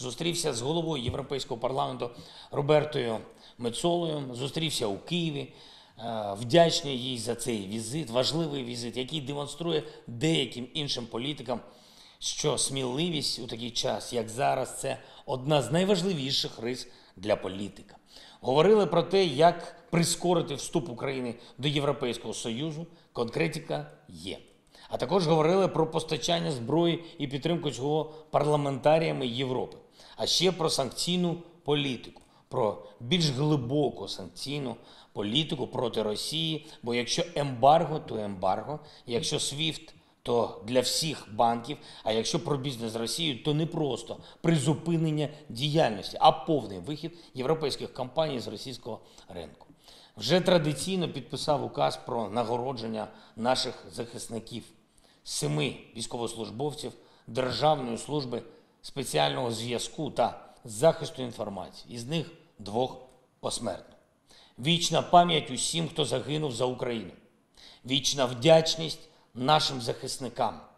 зустрівся з головою Європейського парламенту Робертою Мецолою. Зустрівся у Києві. Е, вдячний їй за цей візит, важливий візит, який демонструє деяким іншим політикам, що сміливість у такий час, як зараз, це одна з найважливіших рис для політика. Говорили про те, як прискорити вступ України до Європейського Союзу. Конкретика є. А також говорили про постачання зброї і підтримку цього парламентаріями Європи а ще про санкційну політику, про більш глибоку санкційну політику проти Росії. Бо якщо ембарго, то ембарго, якщо СВІФТ, то для всіх банків. А якщо про бізнес з Росією, то не просто призупинення діяльності, а повний вихід європейських компаній з російського ринку. Вже традиційно підписав указ про нагородження наших захисників, семи військовослужбовців Державної служби спеціального зв'язку та захисту інформації, із них двох посмертно. Вічна пам'ять усім, хто загинув за Україну. Вічна вдячність нашим захисникам,